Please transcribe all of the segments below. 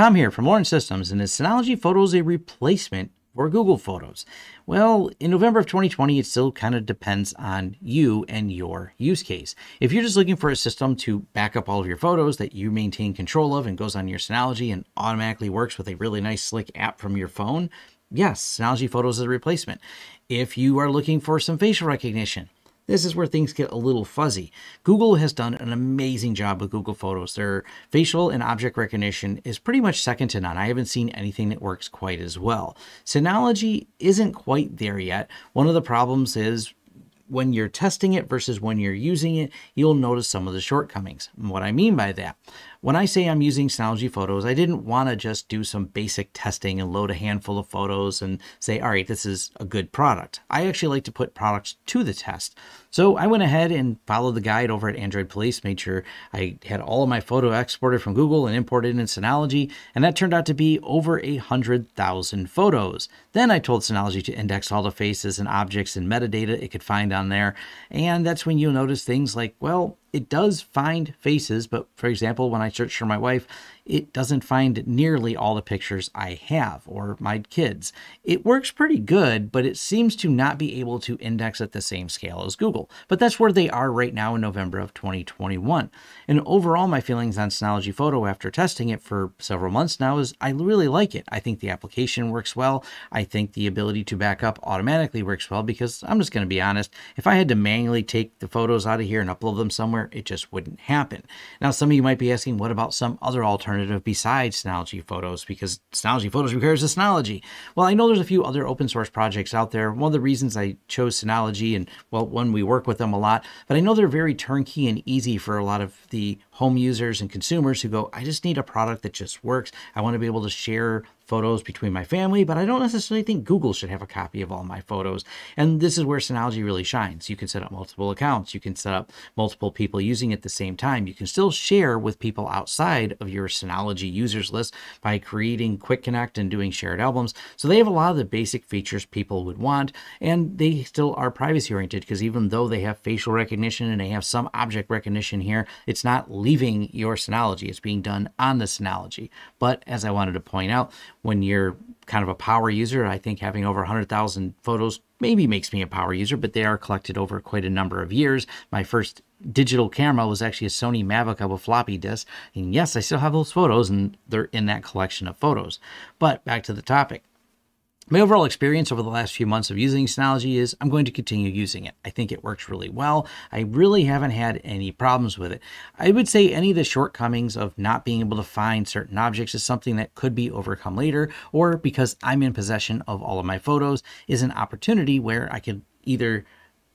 Tom here from Lawrence Systems, and is Synology Photos a replacement for Google Photos? Well, in November of 2020, it still kind of depends on you and your use case. If you're just looking for a system to back up all of your photos that you maintain control of and goes on your Synology and automatically works with a really nice slick app from your phone, yes, Synology Photos is a replacement. If you are looking for some facial recognition, this is where things get a little fuzzy. Google has done an amazing job with Google Photos. Their facial and object recognition is pretty much second to none. I haven't seen anything that works quite as well. Synology isn't quite there yet. One of the problems is when you're testing it versus when you're using it, you'll notice some of the shortcomings. And what I mean by that, when I say I'm using Synology Photos, I didn't want to just do some basic testing and load a handful of photos and say, all right, this is a good product. I actually like to put products to the test. So I went ahead and followed the guide over at Android Police, made sure I had all of my photo exported from Google and imported in Synology, and that turned out to be over 100,000 photos. Then I told Synology to index all the faces and objects and metadata it could find on there, and that's when you'll notice things like, well, it does find faces, but for example, when I search for my wife, it doesn't find nearly all the pictures I have or my kids. It works pretty good, but it seems to not be able to index at the same scale as Google. But that's where they are right now in November of 2021. And overall, my feelings on Synology Photo after testing it for several months now is I really like it. I think the application works well. I think the ability to back up automatically works well because I'm just going to be honest, if I had to manually take the photos out of here and upload them somewhere, somewhere, it just wouldn't happen. Now, some of you might be asking, what about some other alternative besides Synology Photos? Because Synology Photos requires a Synology. Well, I know there's a few other open source projects out there. One of the reasons I chose Synology and, well, one, we work with them a lot, but I know they're very turnkey and easy for a lot of the home users and consumers who go, I just need a product that just works. I want to be able to share photos between my family, but I don't necessarily think Google should have a copy of all my photos. And this is where Synology really shines. You can set up multiple accounts, you can set up multiple people using it at the same time. You can still share with people outside of your Synology users list by creating Quick Connect and doing shared albums. So they have a lot of the basic features people would want, and they still are privacy oriented because even though they have facial recognition and they have some object recognition here, it's not leaving your Synology. It's being done on the Synology. But as I wanted to point out, when you're kind of a power user. I think having over 100,000 photos maybe makes me a power user, but they are collected over quite a number of years. My first digital camera was actually a Sony Mavica with floppy disk. And yes, I still have those photos and they're in that collection of photos. But back to the topic. My overall experience over the last few months of using Synology is I'm going to continue using it. I think it works really well. I really haven't had any problems with it. I would say any of the shortcomings of not being able to find certain objects is something that could be overcome later, or because I'm in possession of all of my photos, is an opportunity where I could either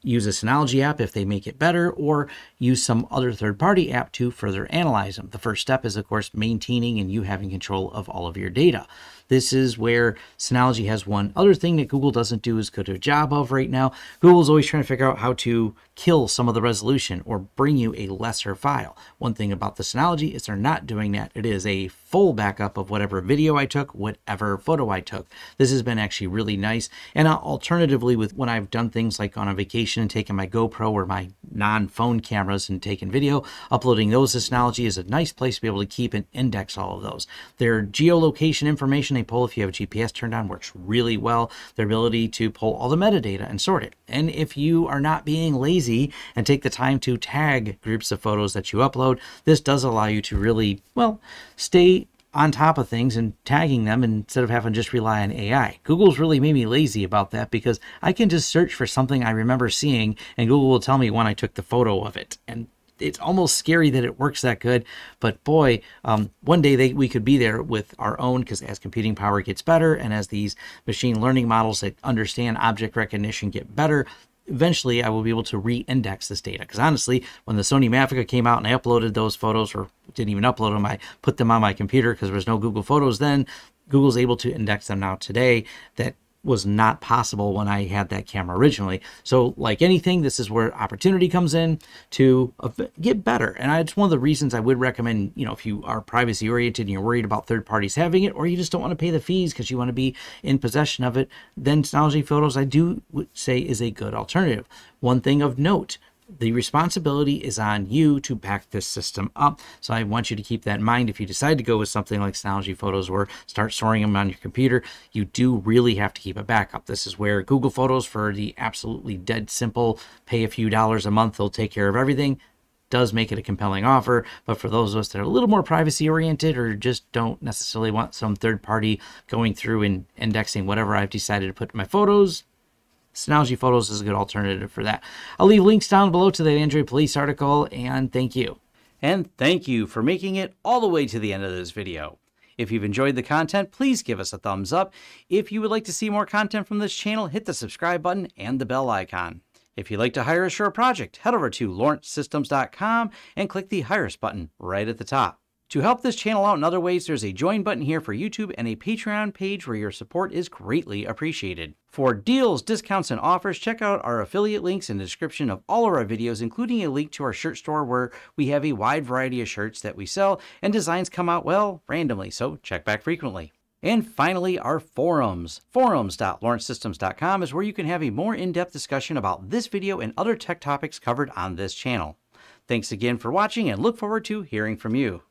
use a Synology app if they make it better, or use some other third party app to further analyze them. The first step is, of course, maintaining and you having control of all of your data. This is where Synology has one other thing that Google doesn't do as good a job of right now. Google's always trying to figure out how to kill some of the resolution or bring you a lesser file. One thing about the Synology is they're not doing that. It is a full backup of whatever video I took, whatever photo I took. This has been actually really nice. And uh, alternatively, with when I've done things like on a vacation, and taking my GoPro or my non-phone cameras and taking video, uploading those this Synology is a nice place to be able to keep and index all of those. Their geolocation information they pull if you have GPS turned on works really well. Their ability to pull all the metadata and sort it. And if you are not being lazy and take the time to tag groups of photos that you upload, this does allow you to really, well, stay on top of things and tagging them instead of having to just rely on AI. Google's really made me lazy about that because I can just search for something I remember seeing and Google will tell me when I took the photo of it. And it's almost scary that it works that good. But boy, um, one day they, we could be there with our own because as computing power gets better and as these machine learning models that understand object recognition get better, eventually I will be able to re-index this data. Because honestly, when the Sony Mavica came out and I uploaded those photos, or didn't even upload them, I put them on my computer because there was no Google Photos then. Google's able to index them now today that was not possible when I had that camera originally. So like anything, this is where opportunity comes in to uh, get better. And it's one of the reasons I would recommend, you know, if you are privacy oriented and you're worried about third parties having it, or you just don't want to pay the fees because you want to be in possession of it, then Synology Photos, I do say is a good alternative. One thing of note, the responsibility is on you to back this system up. So I want you to keep that in mind. If you decide to go with something like Synology Photos or start storing them on your computer, you do really have to keep a backup. This is where Google Photos for the absolutely dead simple, pay a few dollars a month, they'll take care of everything does make it a compelling offer. But for those of us that are a little more privacy oriented or just don't necessarily want some third party going through and indexing whatever I've decided to put in my photos, Synology Photos is a good alternative for that. I'll leave links down below to the Android Police article, and thank you. And thank you for making it all the way to the end of this video. If you've enjoyed the content, please give us a thumbs up. If you would like to see more content from this channel, hit the subscribe button and the bell icon. If you'd like to hire us for a project, head over to lawrencesystems.com and click the Hire Us button right at the top. To help this channel out in other ways, there's a join button here for YouTube and a Patreon page where your support is greatly appreciated. For deals, discounts, and offers, check out our affiliate links in the description of all of our videos, including a link to our shirt store where we have a wide variety of shirts that we sell and designs come out, well, randomly, so check back frequently. And finally, our forums. Forums.lawrencesystems.com is where you can have a more in-depth discussion about this video and other tech topics covered on this channel. Thanks again for watching and look forward to hearing from you.